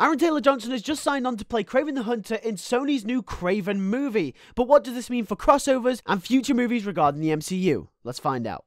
Aaron Taylor Johnson has just signed on to play Craven the Hunter in Sony's new Craven movie. But what does this mean for crossovers and future movies regarding the MCU? Let's find out.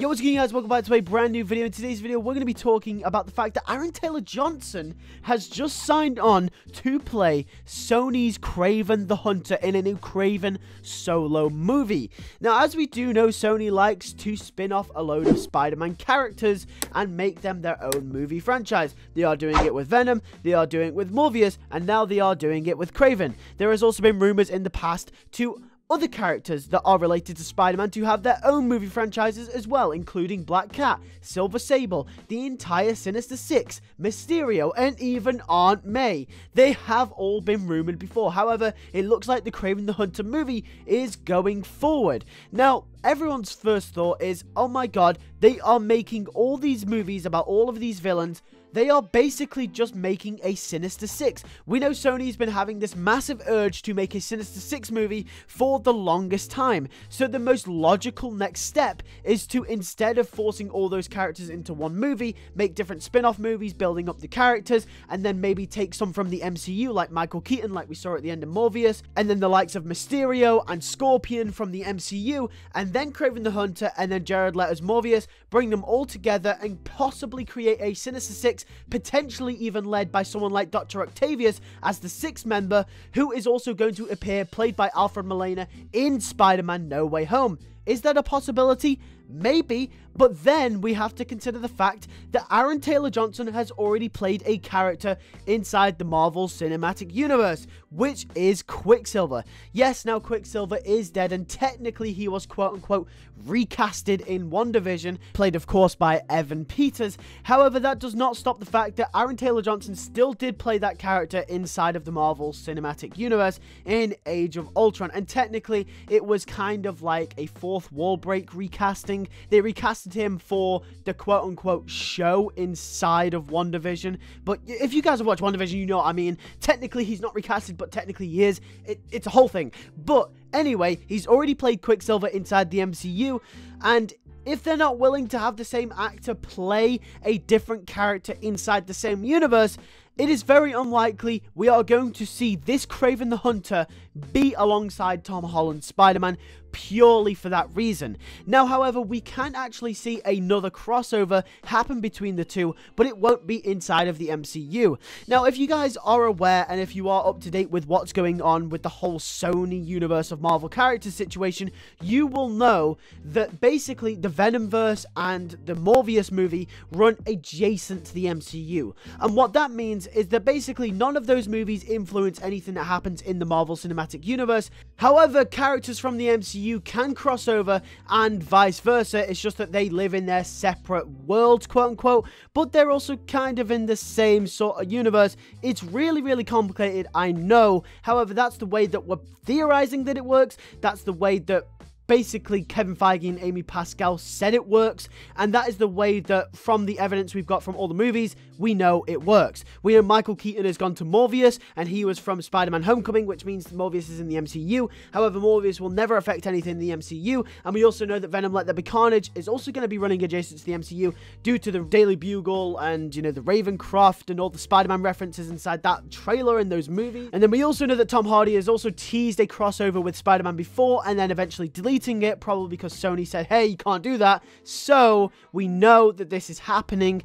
Yo, what's good, guys? Welcome back to a brand new video. In today's video, we're going to be talking about the fact that Aaron Taylor Johnson has just signed on to play Sony's Craven the Hunter in a new Craven solo movie. Now, as we do know, Sony likes to spin off a load of Spider-Man characters and make them their own movie franchise. They are doing it with Venom, they are doing it with Morbius, and now they are doing it with Craven. There has also been rumors in the past to other characters that are related to Spider-Man do have their own movie franchises as well, including Black Cat, Silver Sable, the entire Sinister Six, Mysterio, and even Aunt May. They have all been rumoured before, however, it looks like the Craven the Hunter movie is going forward. Now, everyone's first thought is, oh my god, they are making all these movies about all of these villains. They are basically just making a Sinister Six. We know Sony's been having this massive urge to make a Sinister Six movie for the longest time. So the most logical next step is to, instead of forcing all those characters into one movie, make different spin-off movies building up the characters, and then maybe take some from the MCU like Michael Keaton, like we saw at the end of Morbius, and then the likes of Mysterio and Scorpion from the MCU, and then Craven the Hunter, and then Jared Leto's Morbius, bring them all together and possibly create a Sinister Six, potentially even led by someone like Dr. Octavius as the sixth member, who is also going to appear, played by Alfred Molina, in Spider-Man No Way Home. Is that a possibility? Maybe, but then we have to consider the fact that Aaron Taylor Johnson has already played a character inside the Marvel Cinematic Universe, which is Quicksilver. Yes, now Quicksilver is dead, and technically he was quote unquote recasted in One Division, played of course by Evan Peters. However, that does not stop the fact that Aaron Taylor Johnson still did play that character inside of the Marvel Cinematic Universe in Age of Ultron, and technically it was kind of like a fourth wall break recasting casting. They recasted him for the quote-unquote show inside of One Division. But if you guys have watched One Division, you know what I mean. Technically, he's not recasted, but technically he is. It, it's a whole thing. But anyway, he's already played Quicksilver inside the MCU, and if they're not willing to have the same actor play a different character inside the same universe, it is very unlikely we are going to see this Craven the Hunter be alongside Tom Holland Spider Man purely for that reason. Now, however, we can actually see another crossover happen between the two, but it won't be inside of the MCU. Now, if you guys are aware and if you are up to date with what's going on with the whole Sony universe of Marvel characters situation, you will know that basically the Venomverse and the Morbius movie run adjacent to the MCU. And what that means is that basically none of those movies influence anything that happens in the Marvel Cinematic Universe. However, characters from the MCU you can cross over and vice versa. It's just that they live in their separate worlds, quote unquote, but they're also kind of in the same sort of universe. It's really, really complicated, I know. However, that's the way that we're theorizing that it works. That's the way that basically Kevin Feige and Amy Pascal said it works, and that is the way that, from the evidence we've got from all the movies, we know it works. We know Michael Keaton has gone to Morbius, and he was from Spider Man Homecoming, which means Morbius is in the MCU. However, Morbius will never affect anything in the MCU, and we also know that Venom Let There Be Carnage is also going to be running adjacent to the MCU due to the Daily Bugle and, you know, the Ravencroft and all the Spider Man references inside that trailer in those movies. And then we also know that Tom Hardy has also teased a crossover with Spider Man before and then eventually deleted deleting it, probably because Sony said, hey, you can't do that. So we know that this is happening.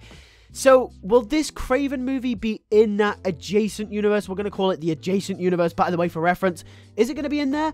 So, will this Craven movie be in that adjacent universe? We're going to call it the adjacent universe, by the way, for reference. Is it going to be in there?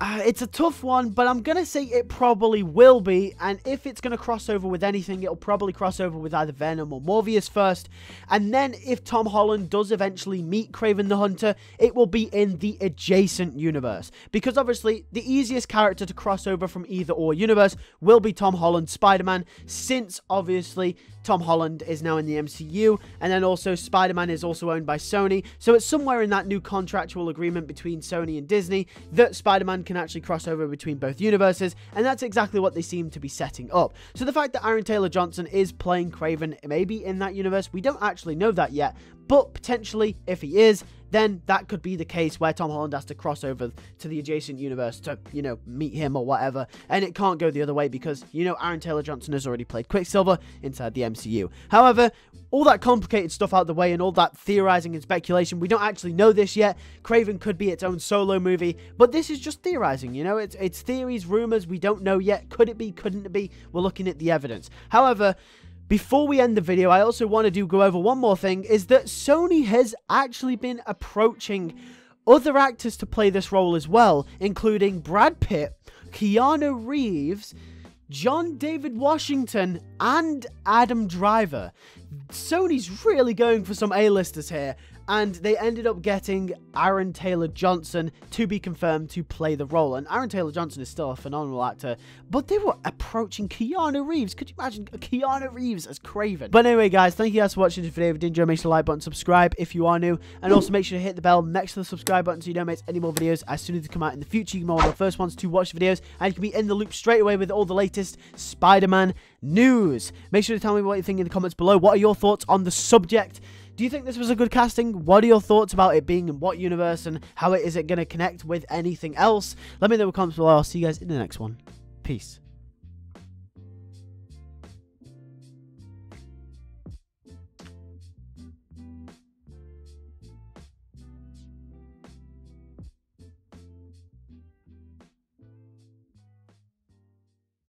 Uh, it's a tough one, but I'm going to say it probably will be. And if it's going to cross over with anything, it'll probably cross over with either Venom or Morbius first. And then if Tom Holland does eventually meet Craven the Hunter, it will be in the adjacent universe. Because obviously, the easiest character to cross over from either or universe will be Tom Holland Spider Man, since obviously Tom Holland is now in the MCU. And then also, Spider Man is also owned by Sony. So it's somewhere in that new contractual agreement between Sony and Disney that Spider Man can actually cross over between both universes, and that's exactly what they seem to be setting up. So the fact that Aaron Taylor Johnson is playing Craven maybe in that universe, we don't actually know that yet, but potentially, if he is, then that could be the case where Tom Holland has to cross over to the adjacent universe to, you know, meet him or whatever. And it can't go the other way because, you know, Aaron Taylor Johnson has already played Quicksilver inside the MCU. However, all that complicated stuff out the way and all that theorizing and speculation, we don't actually know this yet. Craven could be its own solo movie, but this is just theorizing, you know? It's, it's theories, rumors, we don't know yet. Could it be? Couldn't it be? We're looking at the evidence. However, before we end the video, I also want to do go over one more thing, is that Sony has actually been approaching other actors to play this role as well, including Brad Pitt, Keanu Reeves, John David Washington, and Adam Driver. Sony's really going for some A-listers here, and they ended up getting Aaron Taylor Johnson to be confirmed to play the role. And Aaron Taylor Johnson is still a phenomenal actor, but they were approaching Keanu Reeves. Could you imagine Keanu Reeves as Craven? But anyway, guys, thank you guys for watching this video. If you did enjoy, make sure to like button, subscribe if you are new, and also make sure to hit the bell next to the subscribe button so you don't miss any more videos as soon as they come out in the future. You can be one of the first ones to watch the videos, and you can be in the loop straight away with all the latest Spider-Man news. Make sure to tell me what you think in the comments below. What are your thoughts on the subject? Do you think this was a good casting? What are your thoughts about it being in what universe and how it is it going to connect with anything else? Let me know in the comments below. I'll see you guys in the next one. Peace.